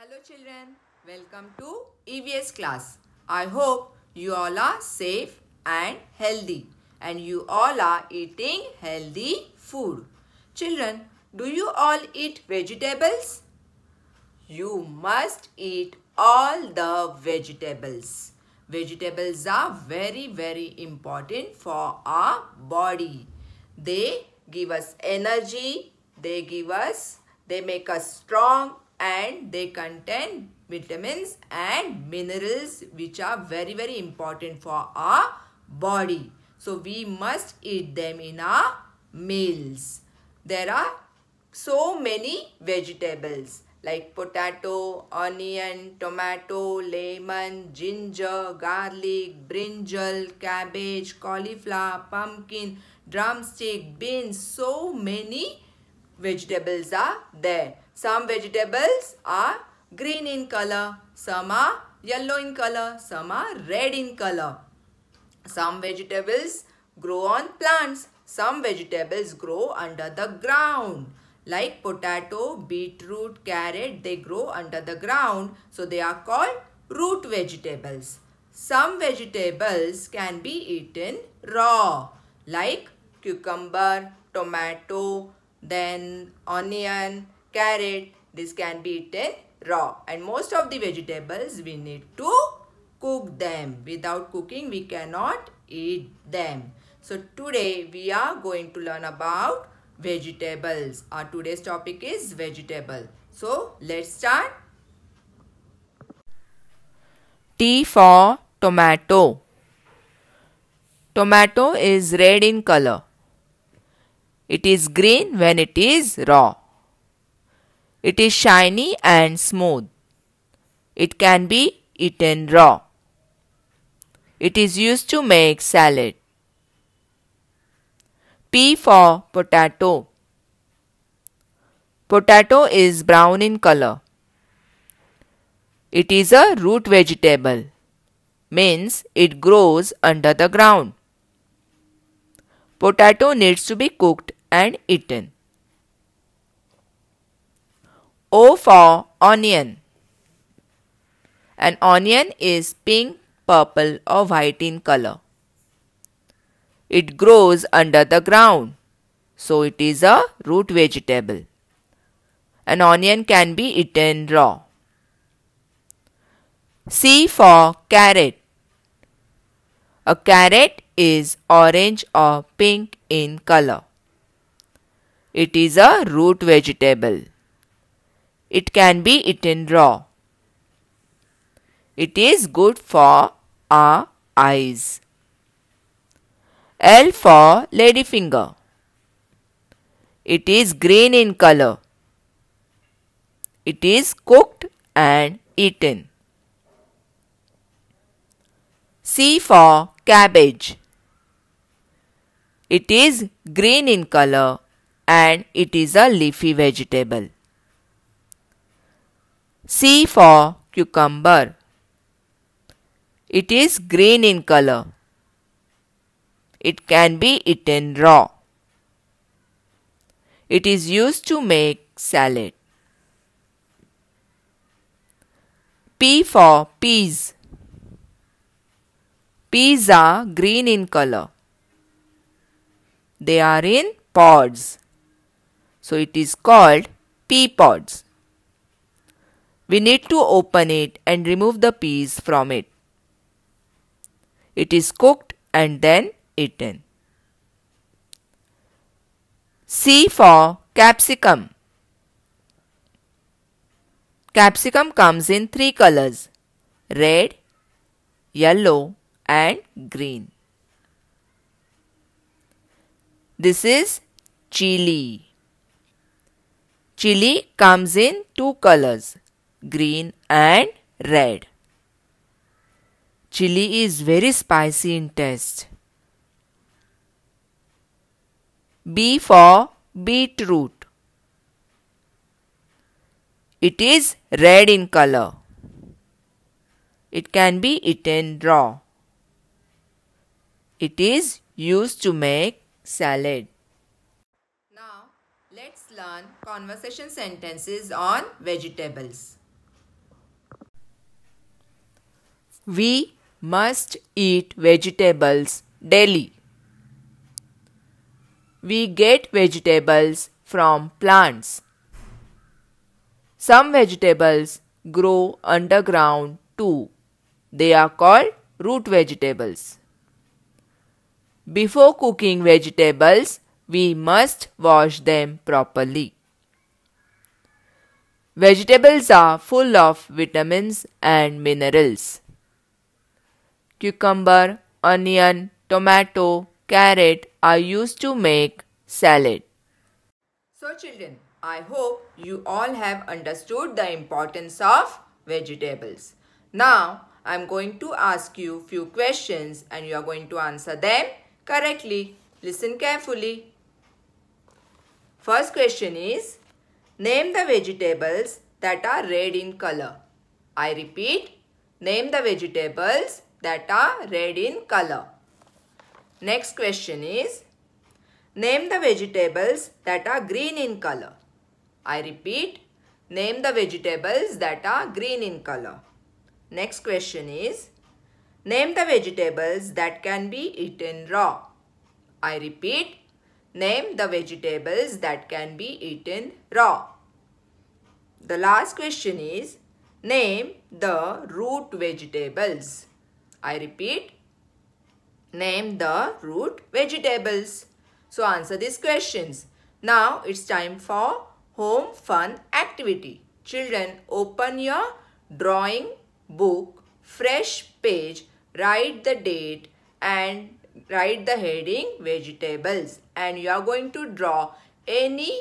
Hello children, welcome to EVS class. I hope you all are safe and healthy and you all are eating healthy food. Children, do you all eat vegetables? You must eat all the vegetables. Vegetables are very very important for our body. They give us energy, they give us, they make us strong and they contain vitamins and minerals which are very very important for our body. So we must eat them in our meals. There are so many vegetables like potato, onion, tomato, lemon, ginger, garlic, brinjal, cabbage, cauliflower, pumpkin, drumstick, beans, so many vegetables are there. Some vegetables are green in color, some are yellow in color, some are red in color. Some vegetables grow on plants, some vegetables grow under the ground. Like potato, beetroot, carrot, they grow under the ground. So they are called root vegetables. Some vegetables can be eaten raw like cucumber, tomato, then onion, carrot, this can be eaten raw. And most of the vegetables we need to cook them. Without cooking we cannot eat them. So today we are going to learn about vegetables. Our today's topic is vegetable. So let's start. T for tomato. Tomato is red in color. It is green when it is raw. It is shiny and smooth. It can be eaten raw. It is used to make salad. P for potato. Potato is brown in color. It is a root vegetable, means it grows under the ground. Potato needs to be cooked and eaten. O for onion. An onion is pink, purple or white in color. It grows under the ground. So it is a root vegetable. An onion can be eaten raw. C for carrot. A carrot is orange or pink in color. It is a root vegetable. It can be eaten raw. It is good for our eyes. L for ladyfinger. It is green in color. It is cooked and eaten. C for cabbage. It is green in color and it is a leafy vegetable. C for cucumber. It is green in color. It can be eaten raw. It is used to make salad. P for peas. Peas are green in color. They are in pods. So it is called pea pods. We need to open it and remove the peas from it. It is cooked and then eaten. C for capsicum. Capsicum comes in three colors red, yellow, and green. This is chili. Chili comes in two colors, green and red. Chili is very spicy in taste. B for beetroot. It is red in color. It can be eaten raw. It is used to make salad. Let's learn conversation sentences on vegetables. We must eat vegetables daily. We get vegetables from plants. Some vegetables grow underground too. They are called root vegetables. Before cooking vegetables, we must wash them properly. Vegetables are full of vitamins and minerals. Cucumber, onion, tomato, carrot are used to make salad. So children, I hope you all have understood the importance of vegetables. Now, I am going to ask you few questions and you are going to answer them correctly. Listen carefully. First question is, name the vegetables that are red in color. I repeat, name the vegetables that are red in color. Next question is, name the vegetables that are green in color. I repeat, name the vegetables that are green in color. Next question is, name the vegetables that can be eaten raw. I repeat, Name the vegetables that can be eaten raw. The last question is name the root vegetables. I repeat name the root vegetables. So answer these questions. Now it's time for home fun activity. Children open your drawing book, fresh page, write the date and write the heading vegetables and you are going to draw any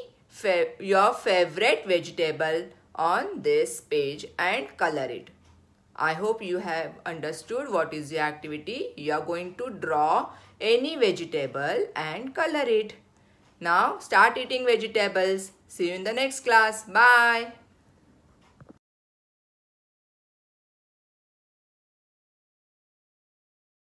your favorite vegetable on this page and color it. I hope you have understood what is the activity. You are going to draw any vegetable and color it. Now start eating vegetables. See you in the next class. Bye.